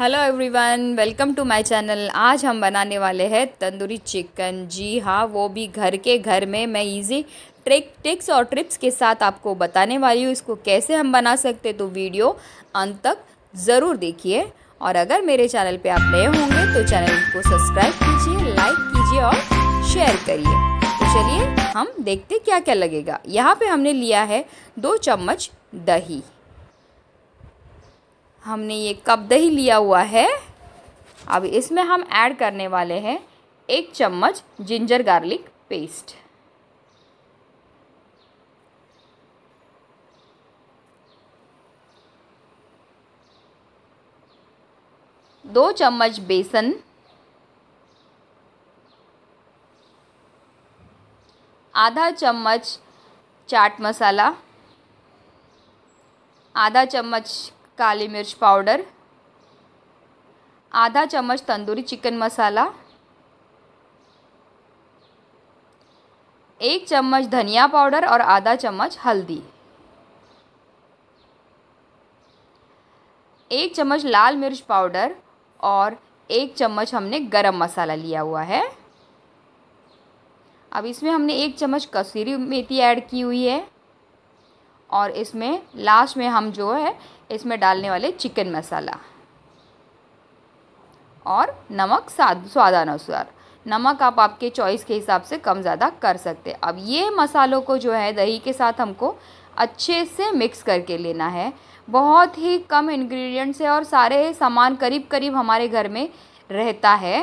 hello everyone welcome to my channel आज हम बनाने वाले हैं तंदूरी चिकन जी हाँ वो भी घर के घर में मैं इजी ट्रिक टिक्स और ट्रिप्स के साथ आपको बताने वाली हूँ इसको कैसे हम बना सकते तो वीडियो अंत तक ज़रूर देखिए और अगर मेरे चैनल पे आप नए होंगे तो चैनल को सब्सक्राइब कीजिए लाइक कीजिए और शेयर करिए तो चलिए हम देखते क्या क्या लगेगा यहाँ पर हमने लिया है दो चम्मच दही हमने ये कप दही लिया हुआ है अब इसमें हम ऐड करने वाले हैं एक चम्मच जिंजर गार्लिक पेस्ट दो चम्मच बेसन आधा चम्मच चाट मसाला आधा चम्मच काली मिर्च पाउडर आधा चम्मच तंदूरी चिकन मसाला एक चम्मच धनिया पाउडर और आधा चम्मच हल्दी एक चम्मच लाल मिर्च पाउडर और एक चम्मच हमने गरम मसाला लिया हुआ है अब इसमें हमने एक चम्मच कसूरी मेथी ऐड की हुई है और इसमें लास्ट में हम जो है इसमें डालने वाले चिकन मसाला और नमक स्वादानुसार नमक आप आपके चॉइस के हिसाब से कम ज़्यादा कर सकते अब ये मसालों को जो है दही के साथ हमको अच्छे से मिक्स करके लेना है बहुत ही कम इंग्रेडिएंट्स है और सारे सामान करीब करीब हमारे घर में रहता है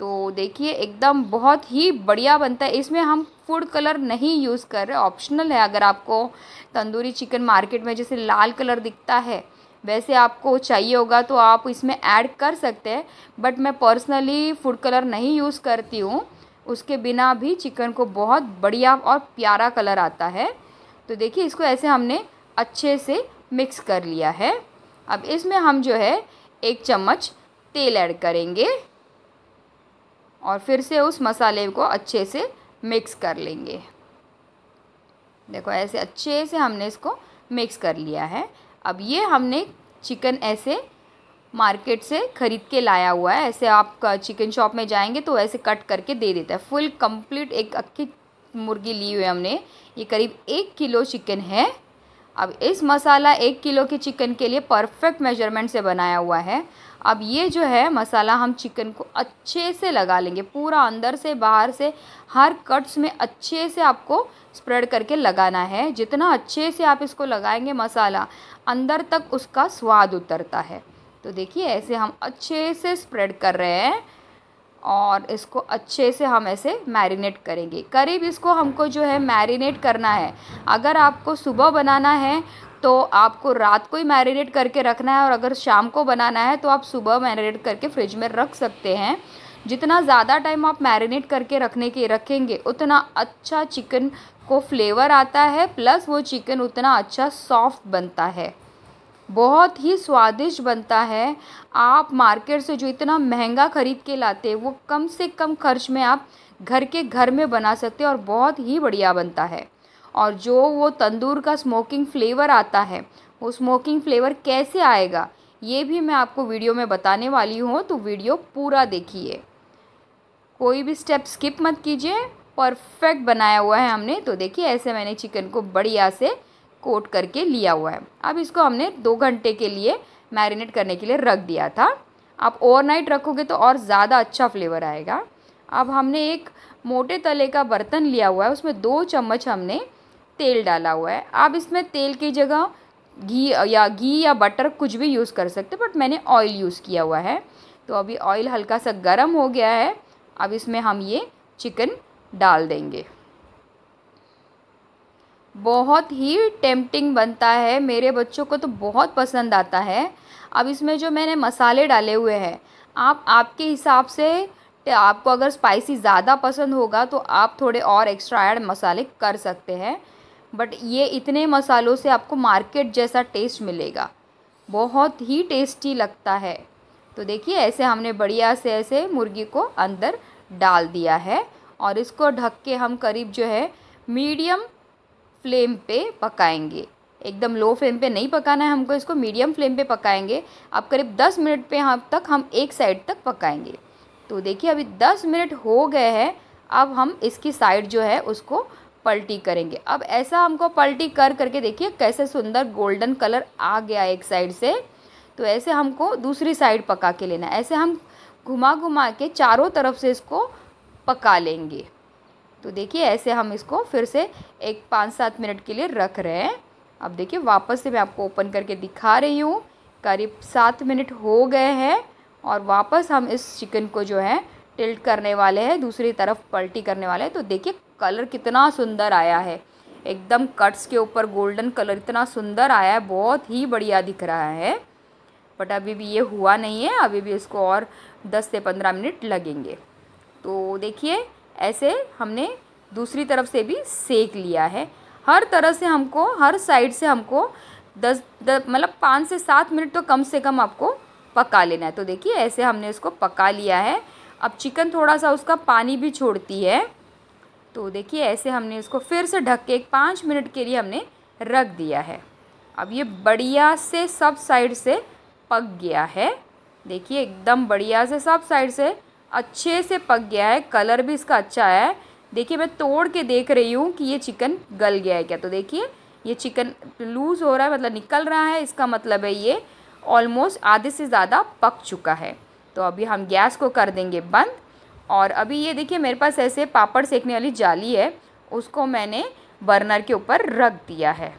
तो देखिए एकदम बहुत ही बढ़िया बनता है इसमें हम फूड कलर नहीं यूज़ कर रहे ऑप्शनल है अगर आपको तंदूरी चिकन मार्केट में जैसे लाल कलर दिखता है वैसे आपको चाहिए होगा तो आप इसमें ऐड कर सकते हैं बट मैं पर्सनली फूड कलर नहीं यूज़ करती हूँ उसके बिना भी चिकन को बहुत बढ़िया और प्यारा कलर आता है तो देखिए इसको ऐसे हमने अच्छे से मिक्स कर लिया है अब इसमें हम जो है एक चम्मच तेल ऐड करेंगे और फिर से उस मसाले को अच्छे से मिक्स कर लेंगे देखो ऐसे अच्छे से हमने इसको मिक्स कर लिया है अब ये हमने चिकन ऐसे मार्केट से ख़रीद के लाया हुआ है ऐसे आप चिकन शॉप में जाएंगे तो ऐसे कट करके दे देता है फुल कंप्लीट एक अक्की मुर्गी ली हुई है हमने ये करीब एक किलो चिकन है अब इस मसाला एक किलो के चिकन के लिए परफेक्ट मेजरमेंट से बनाया हुआ है अब ये जो है मसाला हम चिकन को अच्छे से लगा लेंगे पूरा अंदर से बाहर से हर कट्स में अच्छे से आपको स्प्रेड करके लगाना है जितना अच्छे से आप इसको लगाएंगे मसाला अंदर तक उसका स्वाद उतरता है तो देखिए ऐसे हम अच्छे से स्प्रेड कर रहे हैं और इसको अच्छे से हम ऐसे मैरिनेट करेंगे करीब इसको हमको जो है मैरिनेट करना है अगर आपको सुबह बनाना है तो आपको रात को ही मैरिनेट करके रखना है और अगर शाम को बनाना है तो आप सुबह मैरिनेट करके फ्रिज में रख सकते हैं जितना ज़्यादा टाइम आप मैरिनेट करके रखने के रखेंगे उतना अच्छा चिकन को फ्लेवर आता है प्लस वो चिकन उतना अच्छा सॉफ्ट बनता है बहुत ही स्वादिष्ट बनता है आप मार्केट से जो इतना महंगा ख़रीद के लाते वो कम से कम खर्च में आप घर के घर में बना सकते और बहुत ही बढ़िया बनता है और जो वो तंदूर का स्मोकिंग फ्लेवर आता है वो स्मोकिंग फ्लेवर कैसे आएगा ये भी मैं आपको वीडियो में बताने वाली हूँ तो वीडियो पूरा देखिए कोई भी स्टेप स्किप मत कीजिए परफेक्ट बनाया हुआ है हमने तो देखिए ऐसे मैंने चिकन को बढ़िया से कोट करके लिया हुआ है अब इसको हमने दो घंटे के लिए मैरिनेट करने के लिए रख दिया था आप ओवरनाइट रखोगे तो और ज़्यादा अच्छा फ्लेवर आएगा अब हमने एक मोटे तले का बर्तन लिया हुआ है उसमें दो चम्मच हमने तेल डाला हुआ है आप इसमें तेल की जगह घी या घी या बटर कुछ भी यूज़ कर सकते बट मैंने ऑयल यूज़ किया हुआ है तो अभी ऑयल हल्का सा गर्म हो गया है अब इसमें हम ये चिकन डाल देंगे बहुत ही टेम्पटिंग बनता है मेरे बच्चों को तो बहुत पसंद आता है अब इसमें जो मैंने मसाले डाले हुए हैं आप आपके हिसाब से आपको अगर स्पाइसी ज़्यादा पसंद होगा तो आप थोड़े और एक्स्ट्रा ऐड मसाले कर सकते हैं बट ये इतने मसालों से आपको मार्केट जैसा टेस्ट मिलेगा बहुत ही टेस्टी लगता है तो देखिए ऐसे हमने बढ़िया से ऐसे मुर्गी को अंदर डाल दिया है और इसको ढक के हम करीब जो है मीडियम फ्लेम पे पकाएंगे एकदम लो फ्लेम पे नहीं पकाना है हमको इसको मीडियम फ्लेम पे पकाएंगे अब करीब दस मिनट पे यहाँ तक हम एक साइड तक पकाएंगे तो देखिए अभी दस मिनट हो गए हैं अब हम इसकी साइड जो है उसको पलटी करेंगे अब ऐसा हमको पलटी कर करके देखिए कैसे सुंदर गोल्डन कलर आ गया एक साइड से तो ऐसे हमको दूसरी साइड पका के लेना ऐसे हम घुमा घुमा के चारों तरफ से इसको पका लेंगे तो देखिए ऐसे हम इसको फिर से एक पाँच सात मिनट के लिए रख रहे हैं अब देखिए वापस से मैं आपको ओपन करके दिखा रही हूँ करीब सात मिनट हो गए हैं और वापस हम इस चिकन को जो है टिल्ट करने वाले हैं दूसरी तरफ पलटी करने वाले हैं तो देखिए कलर कितना सुंदर आया है एकदम कट्स के ऊपर गोल्डन कलर इतना सुंदर आया है बहुत ही बढ़िया दिख रहा है बट अभी भी ये हुआ नहीं है अभी भी इसको और 10 से 15 मिनट लगेंगे तो देखिए ऐसे हमने दूसरी तरफ से भी सेक लिया है हर तरह से हमको हर साइड से हमको दस, दस मतलब पाँच से सात मिनट तो कम से कम आपको पका लेना है तो देखिए ऐसे हमने इसको पका लिया है अब चिकन थोड़ा सा उसका पानी भी छोड़ती है तो देखिए ऐसे हमने इसको फिर से ढक के एक पाँच मिनट के लिए हमने रख दिया है अब ये बढ़िया से सब साइड से पक गया है देखिए एकदम बढ़िया से सब साइड से अच्छे से पक गया है कलर भी इसका अच्छा है देखिए मैं तोड़ के देख रही हूँ कि ये चिकन गल गया है क्या तो देखिए ये चिकन लूज़ हो रहा है मतलब निकल रहा है इसका मतलब है ये ऑलमोस्ट आधे से ज़्यादा पक चुका है तो अभी हम गैस को कर देंगे बंद और अभी ये देखिए मेरे पास ऐसे पापड़ सेकने वाली जाली है उसको मैंने बर्नर के ऊपर रख दिया है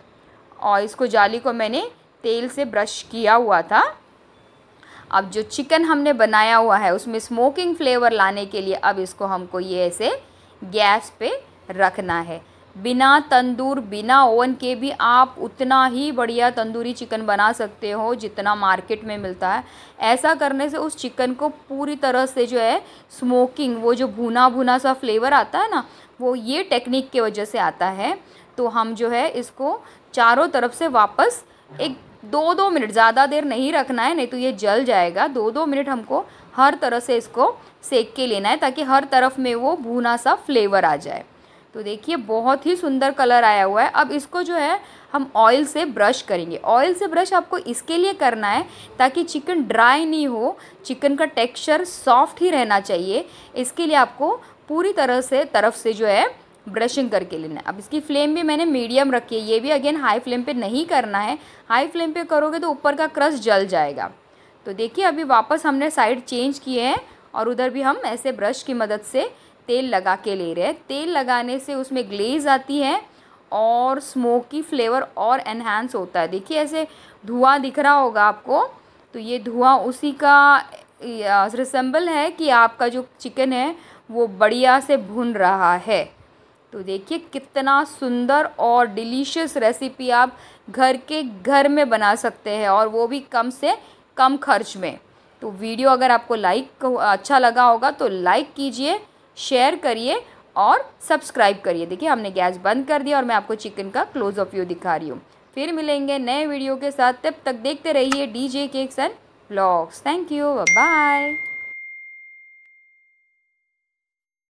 और इसको जाली को मैंने तेल से ब्रश किया हुआ था अब जो चिकन हमने बनाया हुआ है उसमें स्मोकिंग फ्लेवर लाने के लिए अब इसको हमको ये ऐसे गैस पे रखना है बिना तंदूर बिना ओवन के भी आप उतना ही बढ़िया तंदूरी चिकन बना सकते हो जितना मार्केट में मिलता है ऐसा करने से उस चिकन को पूरी तरह से जो है स्मोकिंग वो जो भुना भुना सा फ्लेवर आता है ना वो ये टेक्निक के वजह से आता है तो हम जो है इसको चारों तरफ से वापस एक दो दो मिनट ज़्यादा देर नहीं रखना है नहीं तो ये जल जाएगा दो दो मिनट हमको हर तरह से इसको सेक के लेना है ताकि हर तरफ में वो भूना सा फ्लेवर आ जाए तो देखिए बहुत ही सुंदर कलर आया हुआ है अब इसको जो है हम ऑयल से ब्रश करेंगे ऑयल से ब्रश आपको इसके लिए करना है ताकि चिकन ड्राई नहीं हो चिकन का टेक्सचर सॉफ्ट ही रहना चाहिए इसके लिए आपको पूरी तरह से तरफ से जो है ब्रशिंग करके लेना है अब इसकी फ्लेम भी मैंने मीडियम रखी है ये भी अगेन हाई फ्लेम पे नहीं करना है हाई फ्लेम पे करोगे तो ऊपर का क्रश जल जाएगा तो देखिए अभी वापस हमने साइड चेंज किए हैं और उधर भी हम ऐसे ब्रश की मदद से तेल लगा के ले रहे हैं तेल लगाने से उसमें ग्लेज आती है और स्मोकी फ्लेवर और एनहेंस होता है देखिए ऐसे धुआँ दिख रहा होगा आपको तो ये धुआँ उसी का रिसम्बल है कि आपका जो चिकन है वो बढ़िया से भुन रहा है तो देखिए कितना सुंदर और डिलीशियस रेसिपी आप घर के घर में बना सकते हैं और वो भी कम से कम खर्च में तो वीडियो अगर आपको लाइक अच्छा लगा होगा तो लाइक कीजिए शेयर करिए और सब्सक्राइब करिए देखिए हमने गैस बंद कर दिया और मैं आपको चिकन का क्लोज ऑफ व्यू दिखा रही हूँ फिर मिलेंगे नए वीडियो के साथ तब तक देखते रहिए D J cakes and blogs thank you bye